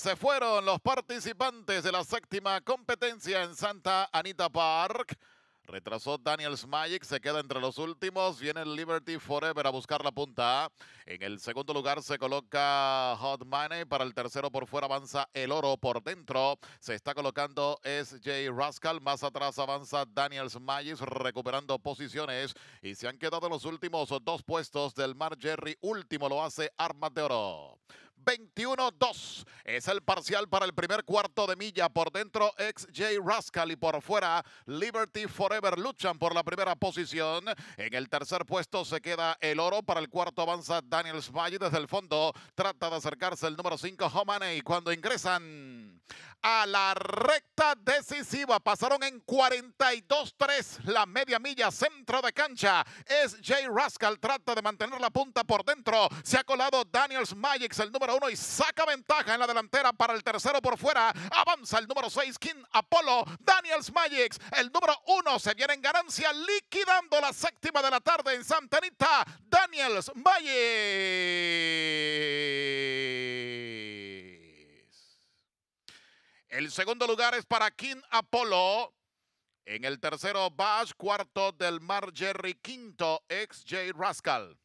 se fueron los participantes de la séptima competencia en Santa Anita Park. Retrasó Daniels Magic, se queda entre los últimos. Viene Liberty Forever a buscar la punta. En el segundo lugar se coloca Hot Money. Para el tercero por fuera avanza El Oro por dentro. Se está colocando SJ Rascal. Más atrás avanza Daniels Magic recuperando posiciones. Y se han quedado los últimos dos puestos del Mar Jerry. Último lo hace Armas de Oro. 21-2. Es el parcial para el primer cuarto de milla. Por dentro, XJ Rascal y por fuera, Liberty Forever luchan por la primera posición. En el tercer puesto se queda el oro. Para el cuarto avanza Daniel Valle. desde el fondo. Trata de acercarse el número 5, Homane. cuando ingresan a la recta decisiva. Pasaron en 42-3 la media milla centro de cancha. Es Jay Rascal, trata de mantener la punta por dentro. Se ha colado Daniels Magix, el número uno, y saca ventaja en la delantera para el tercero por fuera. Avanza el número 6, King Apollo, Daniels Magix, el número uno, se viene en ganancia, liquidando la séptima de la tarde en Anita. Daniels Magix. El segundo lugar es para King Apollo. En el tercero, Bash. Cuarto, Del Mar Jerry. Quinto, XJ Rascal.